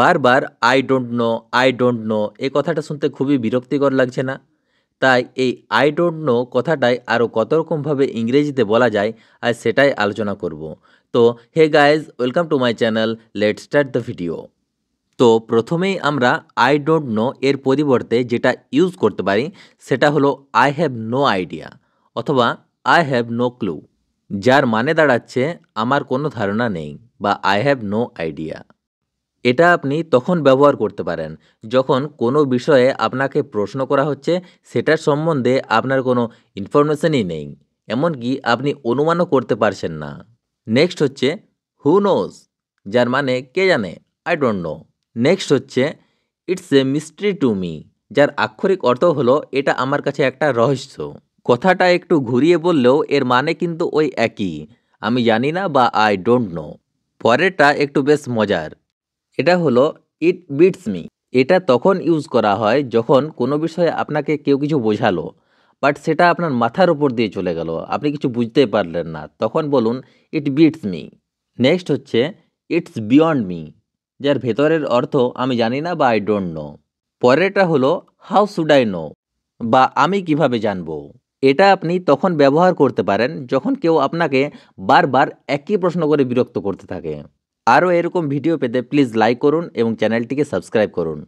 বারবার I don't know I don't know এ কথাটা শুনতে খুবই বিরক্তিকর লাগছে না তাই এই আই ডোন্ট নো কথাটাই আরও কত রকমভাবে ইংরেজিতে বলা যায় আর সেটাই আলোচনা করব তো hey guys welcome to my channel let start the video তো প্রথমেই আমরা আই ডোন্ট নো এর পরিবর্তে যেটা ইউজ করতে পারি সেটা হলো আই হ্যাভ নো আইডিয়া অথবা আই হ্যাভ নো ক্লু যার মানে দাঁড়াচ্ছে আমার কোনো ধারণা নেই বা আই হ্যাভ নো আইডিয়া এটা আপনি তখন ব্যবহার করতে পারেন যখন কোনো বিষয়ে আপনাকে প্রশ্ন করা হচ্ছে সেটার সম্বন্ধে আপনার কোনো ইনফরমেশনই নেই এমনকি আপনি অনুমানও করতে পারছেন না নেক্সট হচ্ছে হু নোজ যার মানে কে জানে আই ডোন্ট নো নেক্সট হচ্ছে it's a mystery to me যার আক্ষরিক অর্থ হলো এটা আমার কাছে একটা রহস্য কথাটা একটু ঘুরিয়ে বললেও এর মানে কিন্তু ওই একই আমি জানি না বা আই ডোন্ট নো পরেরটা একটু বেশ মজার এটা হলো ইট বিটস মি এটা তখন ইউজ করা হয় যখন কোনো বিষয়ে আপনাকে কেউ কিছু বোঝালো বাট সেটা আপনার মাথার উপর দিয়ে চলে গেল আপনি কিছু বুঝতে পারলেন না তখন বলুন ইট বিটস মি নেক্সট হচ্ছে ইটস বিয়ন্ড মি যার ভেতরের অর্থ আমি জানি না বা আই ডোন্ট নো পরেরটা হলো হাউ শুড আই নো বা আমি কিভাবে জানবো এটা আপনি তখন ব্যবহার করতে পারেন যখন কেউ আপনাকে বারবার একই প্রশ্ন করে বিরক্ত করতে থাকে আরও এরকম ভিডিও পেতে প্লিজ লাইক করুন এবং চ্যানেলটিকে সাবস্ক্রাইব করুন